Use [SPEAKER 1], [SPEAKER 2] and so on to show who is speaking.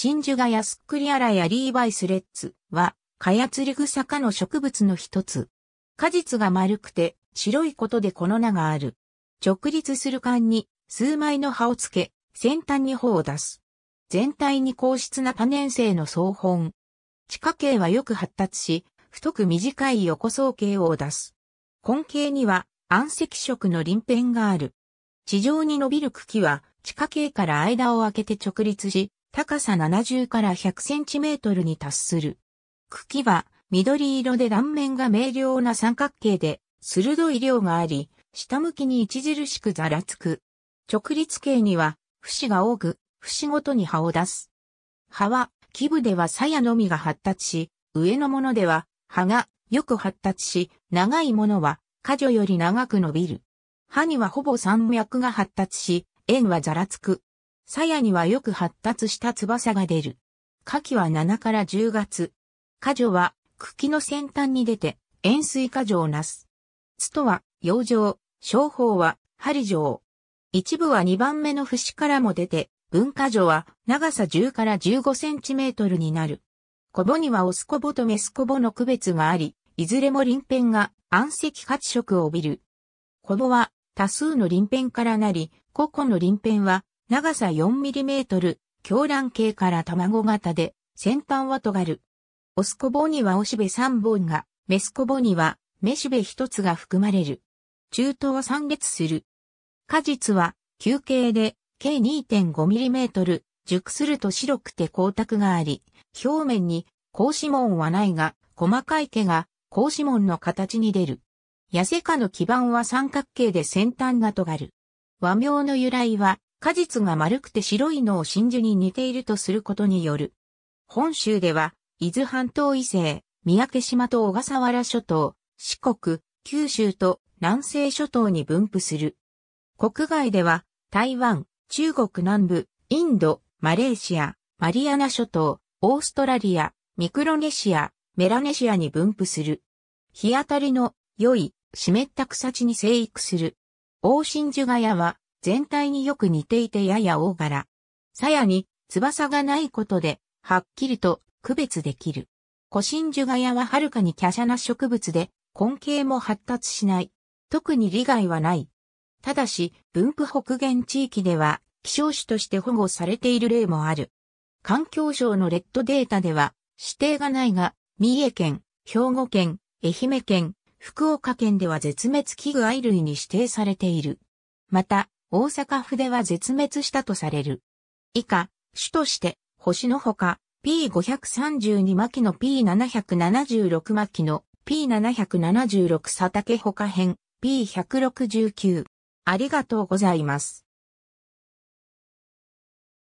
[SPEAKER 1] 真珠がヤスックリアラやリーバイスレッツは、カヤツリグサ科の植物の一つ。果実が丸くて白いことでこの名がある。直立する間に数枚の葉をつけ、先端に穂を出す。全体に硬質な多年生の総本。地下茎はよく発達し、太く短い横層形を出す。根茎には暗赤色の鱗片がある。地上に伸びる茎は地下茎から間を開けて直立し、高さ70から100センチメートルに達する。茎は緑色で断面が明瞭な三角形で、鋭い量があり、下向きに著しくざらつく。直立形には、節が多く、節ごとに葉を出す。葉は、基部では鞘のみが発達し、上のものでは、葉がよく発達し、長いものは、果女より長く伸びる。葉にはほぼ山脈が発達し、円はざらつく。鞘にはよく発達した翼が出る。夏季は7から10月。花女は茎の先端に出て円錐花女をなす。ツとは洋生、商法は針状。一部は2番目の節からも出て、文化女は長さ10から15センチメートルになる。コボにはオスコボとメスコボの区別があり、いずれも鱗片が暗赤褐色を帯びる。コボは多数の鱗片からなり、個々の鱗片は長さ 4mm、狂乱系から卵型で、先端は尖る。オスコボにはオシベ3本が、メスコボには、メシベ1つが含まれる。中東は散列する。果実は、球形で、計 2.5mm、熟すると白くて光沢があり、表面に、格子紋はないが、細かい毛が、格子紋の形に出る。痩せ科の基盤は三角形で先端が尖る。和名の由来は、果実が丸くて白いのを真珠に似ているとすることによる。本州では、伊豆半島以西、三宅島と小笠原諸島、四国、九州と南西諸島に分布する。国外では、台湾、中国南部、インド、マレーシア、マリアナ諸島、オーストラリア、ミクロネシア、メラネシアに分布する。日当たりの良い湿った草地に生育する。大真珠ヶ谷は全体によく似ていてやや大柄。鞘に翼がないことで、はっきりと区別できる。古真樹ガヤははるかに華奢な植物で、根茎も発達しない。特に利害はない。ただし、分布北限地域では、希少種として保護されている例もある。環境省のレッドデータでは、指定がないが、三重県、兵庫県、愛媛県、福岡県では絶滅危惧愛類に指定されている。また、大阪府では絶滅したとされる。以下、種として、星のほか、P532 巻の P776 巻の P776 佐竹ほか編 P169。ありがとうございます。